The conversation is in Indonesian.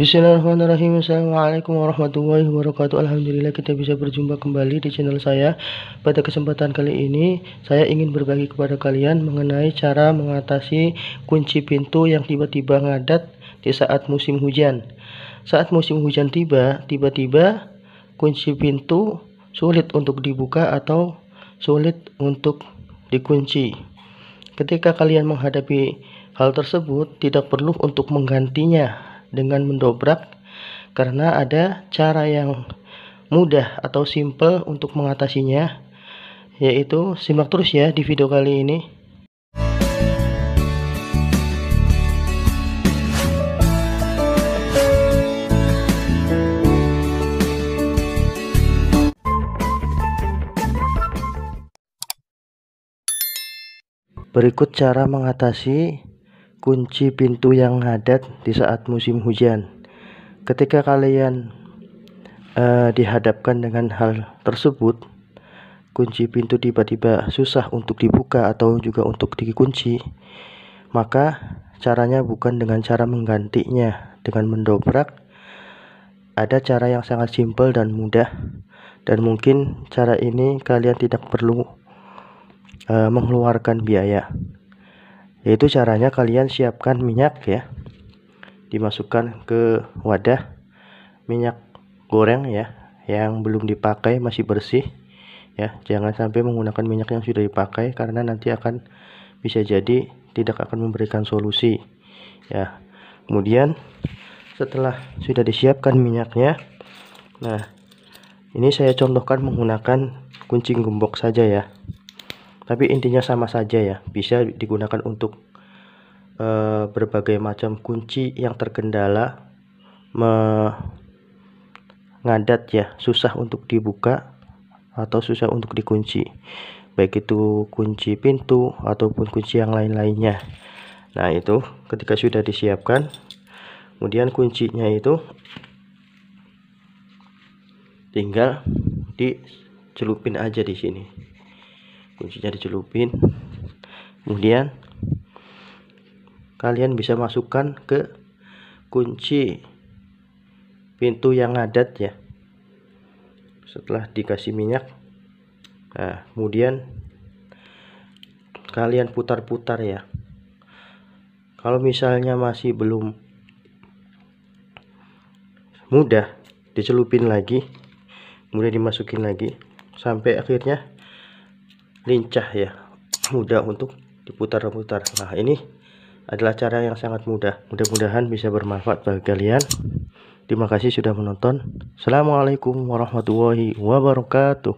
Bismillahirrahmanirrahim. Assalamualaikum warahmatullahi wabarakatuh. Alhamdulillah kita bisa berjumpa kembali di channel saya. Pada kesempatan kali ini saya ingin berbagi kepada kalian mengenai cara mengatasi kunci pintu yang tiba-tiba ngadat di saat musim hujan. Saat musim hujan tiba, tiba-tiba kunci pintu sulit untuk dibuka atau sulit untuk dikunci. Ketika kalian menghadapi hal tersebut, tidak perlu untuk menggantinya dengan mendobrak karena ada cara yang mudah atau simple untuk mengatasinya yaitu simak terus ya di video kali ini Berikut cara mengatasi kunci pintu yang hadat di saat musim hujan. Ketika kalian uh, dihadapkan dengan hal tersebut, kunci pintu tiba-tiba susah untuk dibuka atau juga untuk dikunci, maka caranya bukan dengan cara menggantinya dengan mendobrak. Ada cara yang sangat simpel dan mudah, dan mungkin cara ini kalian tidak perlu uh, mengeluarkan biaya yaitu caranya kalian siapkan minyak ya dimasukkan ke wadah minyak goreng ya yang belum dipakai masih bersih ya jangan sampai menggunakan minyak yang sudah dipakai karena nanti akan bisa jadi tidak akan memberikan solusi ya kemudian setelah sudah disiapkan minyaknya nah ini saya contohkan menggunakan kunci gembok saja ya tapi intinya sama saja ya bisa digunakan untuk e, berbagai macam kunci yang terkendala mengadat ya susah untuk dibuka atau susah untuk dikunci baik itu kunci pintu ataupun kunci yang lain-lainnya nah itu ketika sudah disiapkan kemudian kuncinya itu tinggal dicelupin aja di sini kuncinya dicelupin kemudian kalian bisa masukkan ke kunci pintu yang ngadat ya setelah dikasih minyak nah kemudian kalian putar-putar ya kalau misalnya masih belum mudah dicelupin lagi kemudian dimasukin lagi sampai akhirnya lincah ya mudah untuk diputar-putar nah ini adalah cara yang sangat mudah mudah-mudahan bisa bermanfaat bagi kalian terima kasih sudah menonton Assalamualaikum warahmatullahi wabarakatuh